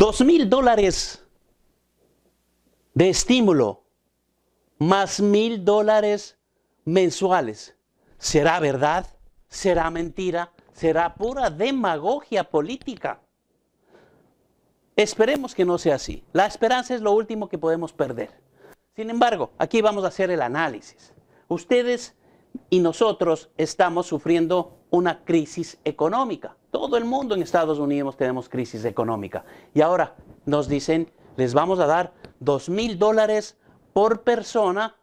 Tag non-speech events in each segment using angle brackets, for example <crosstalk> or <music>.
Dos mil dólares de estímulo más mil dólares mensuales. ¿Será verdad? ¿Será mentira? ¿Será pura demagogia política? Esperemos que no sea así. La esperanza es lo último que podemos perder. Sin embargo, aquí vamos a hacer el análisis. Ustedes y nosotros estamos sufriendo una crisis económica. Todo el mundo en Estados Unidos tenemos crisis económica. Y ahora nos dicen, les vamos a dar dos mil dólares por persona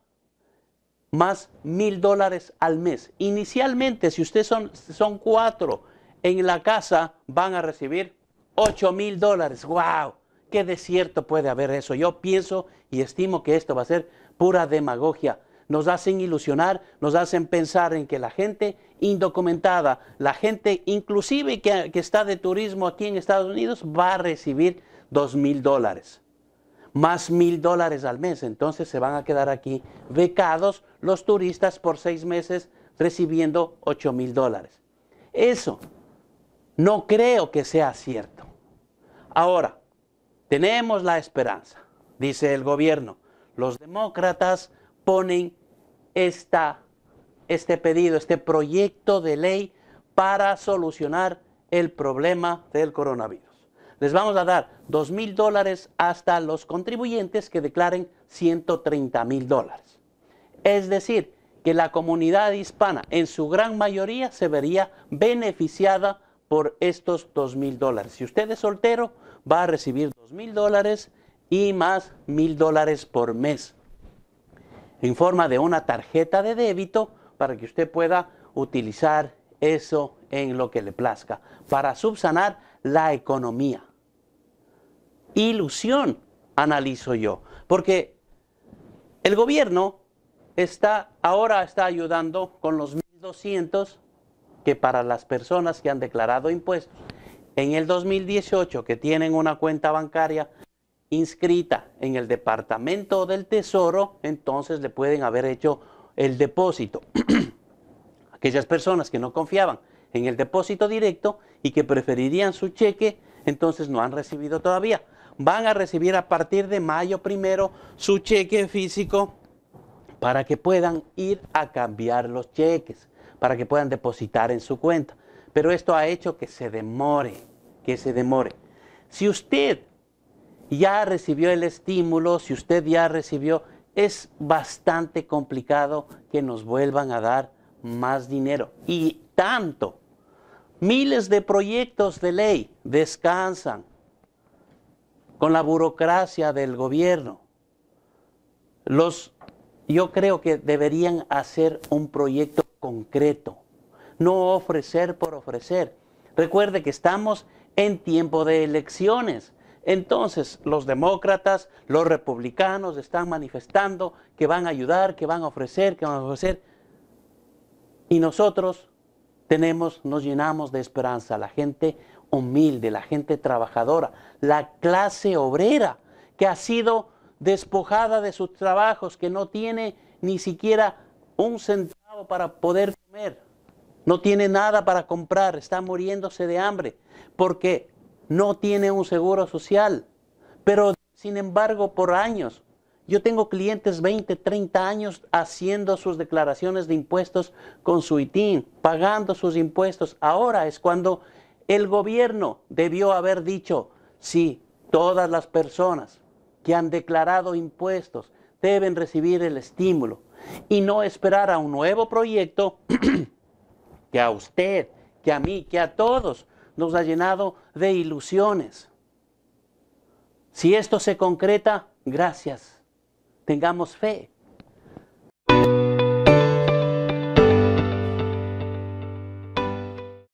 más mil dólares al mes. Inicialmente, si ustedes son, son cuatro en la casa, van a recibir ocho mil dólares. ¡Wow! ¿Qué desierto puede haber eso? Yo pienso y estimo que esto va a ser pura demagogia nos hacen ilusionar, nos hacen pensar en que la gente indocumentada, la gente inclusive que, está de turismo aquí en Estados Unidos va a recibir dos mil dólares, más mil dólares al mes. Entonces se van a quedar aquí becados los turistas por seis meses recibiendo ocho mil dólares. Eso no creo que sea cierto. Ahora, tenemos la esperanza, dice el gobierno. Los demócratas ponen este pedido, este proyecto de ley para solucionar el problema del coronavirus. Les vamos a dar dos mil dólares hasta los contribuyentes que declaren 130 mil dólares. Es decir, que la comunidad hispana en su gran mayoría se vería beneficiada por estos dos mil dólares. Si usted es soltero, va a recibir 2 mil dólares y más mil dólares por mes en forma de una tarjeta de débito para que usted pueda utilizar eso en lo que le plazca, para subsanar la economía. Ilusión, analizo yo, porque el gobierno está ahora está ayudando con los 1200 que para las personas que han declarado impuestos en el 2018 que tienen una cuenta bancaria inscrita en el Departamento del Tesoro, entonces le pueden haber hecho el depósito. <clears throat> Aquellas personas que no confiaban en el depósito directo y que preferirían su cheque, entonces no han recibido todavía. Van a recibir a partir de mayo primero su cheque físico para que puedan ir a cambiar los cheques, para que puedan depositar en su cuenta. Pero esto ha hecho que se demore, que se demore. Si usted ya recibió el estímulo, si usted ya recibió, es bastante complicado que nos vuelvan a dar más dinero. Y tanto, miles de proyectos de ley descansan con la burocracia del gobierno. Los, yo creo que deberían hacer un proyecto concreto, no ofrecer por ofrecer. Recuerde que estamos en tiempo de elecciones. Entonces los demócratas, los republicanos están manifestando que van a ayudar, que van a ofrecer, que van a ofrecer. Y nosotros tenemos, nos llenamos de esperanza, la gente humilde, la gente trabajadora, la clase obrera que ha sido despojada de sus trabajos, que no tiene ni siquiera un centavo para poder comer, no tiene nada para comprar, está muriéndose de hambre, porque no tiene un seguro social. Pero, sin embargo, por años, yo tengo clientes 20, 30 años haciendo sus declaraciones de impuestos con su ITIN, pagando sus impuestos. Ahora es cuando el gobierno debió haber dicho, sí, todas las personas que han declarado impuestos deben recibir el estímulo y no esperar a un nuevo proyecto <clears throat> que a usted, que a mí, que a todos nos ha llenado de ilusiones. Si esto se concreta, gracias. Tengamos fe.